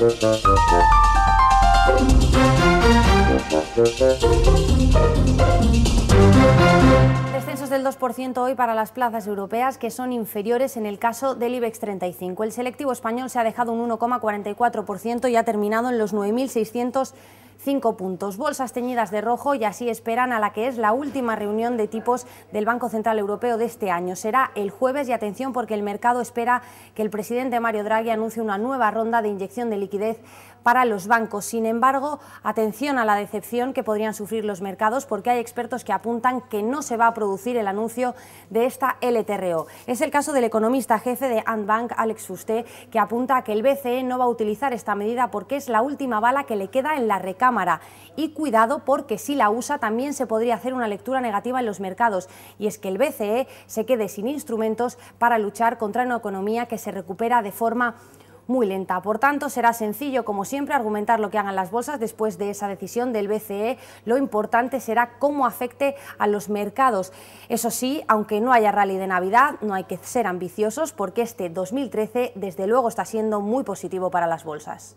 Descensos del 2% hoy para las plazas europeas que son inferiores en el caso del IBEX 35. El selectivo español se ha dejado un 1,44% y ha terminado en los 9.600 cinco puntos. Bolsas teñidas de rojo y así esperan a la que es la última reunión de tipos del Banco Central Europeo de este año. Será el jueves y atención porque el mercado espera que el presidente Mario Draghi anuncie una nueva ronda de inyección de liquidez para los bancos. Sin embargo, atención a la decepción que podrían sufrir los mercados porque hay expertos que apuntan que no se va a producir el anuncio de esta LTRO. Es el caso del economista jefe de Antbank, Alex Fusté, que apunta a que el BCE no va a utilizar esta medida porque es la última bala que le queda en la recámara y cuidado porque si la usa también se podría hacer una lectura negativa en los mercados y es que el BCE se quede sin instrumentos para luchar contra una economía que se recupera de forma muy lenta. Por tanto, será sencillo, como siempre, argumentar lo que hagan las bolsas después de esa decisión del BCE. Lo importante será cómo afecte a los mercados. Eso sí, aunque no haya rally de Navidad, no hay que ser ambiciosos porque este 2013, desde luego, está siendo muy positivo para las bolsas.